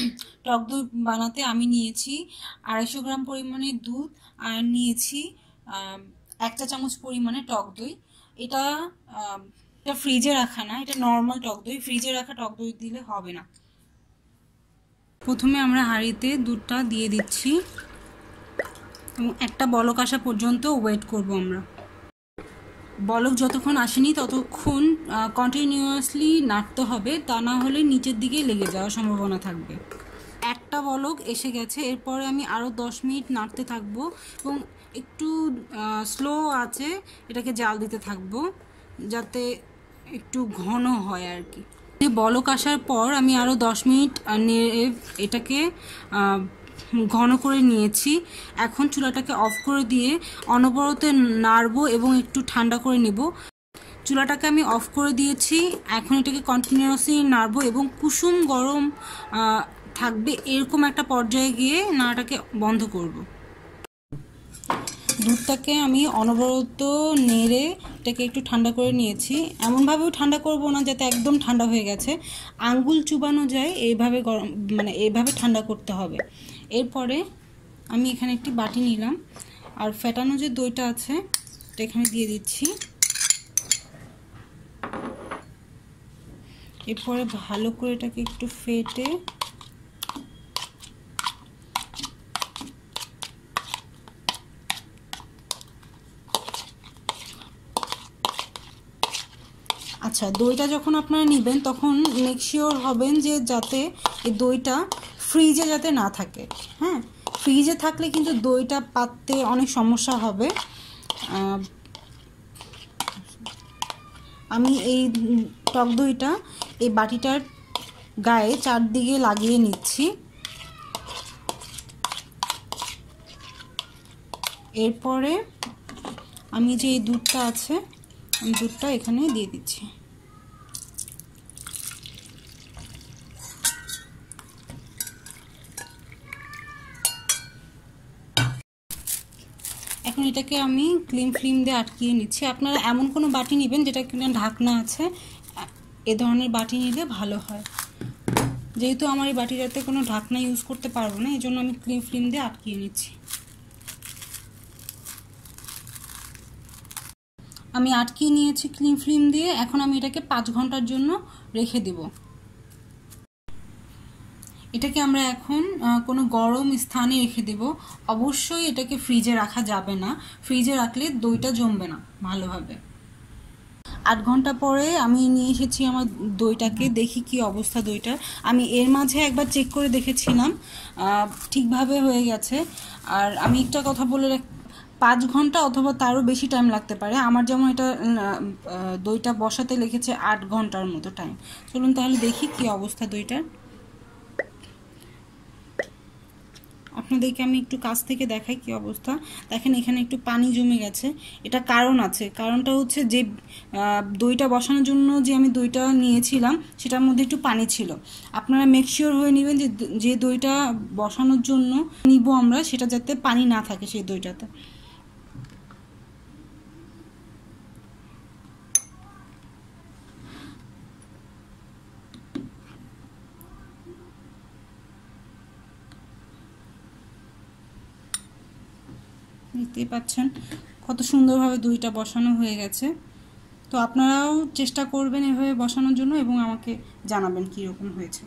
টক দই বানাতে আমি নিয়েছি আড়াইশো গ্রাম পরিমাণে দুধ আর নিয়েছি একটা চামচ পরিমাণে টক দই এটা এটা ফ্রিজে রাখা না এটা নর্মাল টক দই ফ্রিজে রাখা টক দই দিলে হবে না প্রথমে আমরা হাঁড়িতে দুধটা দিয়ে দিচ্ছি এবং একটা বলক আসা পর্যন্ত ওয়েট করব আমরা বলক যতক্ষণ আসেনি ততক্ষণ কন্টিনিউয়াসলি নাড়তে হবে তা না হলে নিচের দিকে লেগে যাওয়ার সম্ভাবনা থাকবে একটা বলক এসে গেছে এরপরে আমি আরও দশ মিনিট নাড়তে থাকবো এবং একটু স্লো আছে এটাকে জাল দিতে থাকবো যাতে একটু ঘন হয় আর কি বলক আসার পর আমি আরও দশ মিনিট এটাকে ঘন করে নিয়েছি এখন চুলাটাকে অফ করে দিয়ে অনবরত নাড়বো এবং একটু ঠান্ডা করে নেব চুলাটাকে আমি অফ করে দিয়েছি এখন এটাকে কন্টিনিউসলি নাড়বো এবং কুসুম গরম থাকবে এরকম একটা পর্যায়ে গিয়ে নাড়াটাকে বন্ধ করব। দুধটাকে আমি অনবরত নেড়ে এটাকে একটু ঠান্ডা করে নিয়েছি এমনভাবেও ঠান্ডা করব না যাতে একদম ঠান্ডা হয়ে গেছে আঙ্গুল চুবানো যায় এইভাবে গরম মানে এইভাবে ঠান্ডা করতে হবে এরপরে আমি এখানে একটি বাটি নিলাম আর ফেটানো যে দইটা আছে এটা এখানে দিয়ে দিচ্ছি এরপরে ভালো করে এটাকে একটু ফেটে আচ্ছা দইটা যখন আপনারা নেবেন তখন মেকশিওর হবেন যে যাতে এই দইটা ফ্রিজে যাতে না থাকে হ্যাঁ ফ্রিজে থাকলে কিন্তু দইটা পাততে অনেক সমস্যা হবে আমি এই টক দইটা এই বাটিটার গায়ে চারদিকে লাগিয়ে নিচ্ছি এরপরে আমি যে এই দুধটা আছে দুধটা এখানে দিয়ে দিচ্ছি এখন এটাকে আমি ক্লিম ফ্লিম দিয়ে আটকিয়ে নিচ্ছি আপনারা এমন কোনো বাটি নেবেন যেটা কিনা ঢাকনা আছে এ ধরনের বাটি নিলে ভালো হয় যেহেতু আমার এই বাটিটাতে কোনো ঢাকনা ইউজ করতে পারবো না এই জন্য আমি ক্লিম ফ্লিম দিয়ে আটকিয়ে নিচ্ছি আমি আটকিয়ে নিয়েছি ক্লিম ফ্লিম দিয়ে এখন আমি এটাকে পাঁচ ঘন্টার জন্য রেখে দেবো এটাকে আমরা এখন কোনো গরম স্থানে রেখে দেব অবশ্যই এটাকে ফ্রিজে রাখা যাবে না ফ্রিজে রাখলে দইটা জমবে না ভালোভাবে আট ঘন্টা পরে আমি নিয়ে এসেছি আমার দইটাকে দেখি কি অবস্থা দইটা আমি এর মাঝে একবার চেক করে দেখেছিলাম ঠিকভাবে হয়ে গেছে আর আমি একটা কথা বলে পাঁচ ঘন্টা অথবা তারও বেশি টাইম লাগতে পারে আমার যেমন এটা দইটা বসাতে লেখেছে আট ঘন্টার মতো টাইম চলুন তাহলে দেখি কি অবস্থা দইটার আপনাদেরকে আমি একটু কাছ থেকে দেখাই কি অবস্থা দেখেন এখানে একটু পানি জমে গেছে এটা কারণ আছে কারণটা হচ্ছে যে দইটা বসানোর জন্য যে আমি দইটা নিয়েছিলাম সেটার মধ্যে একটু পানি ছিল আপনারা মেকশিওর হয়ে নেবেন যে যে দইটা বসানোর জন্য নিব আমরা সেটা যাতে পানি না থাকে সেই দইটাতে দেখতেই পাচ্ছেন কত সুন্দরভাবে দুইটা বসানো হয়ে গেছে তো আপনারাও চেষ্টা করবেন এভাবে বসানোর জন্য এবং আমাকে জানাবেন কীরকম হয়েছে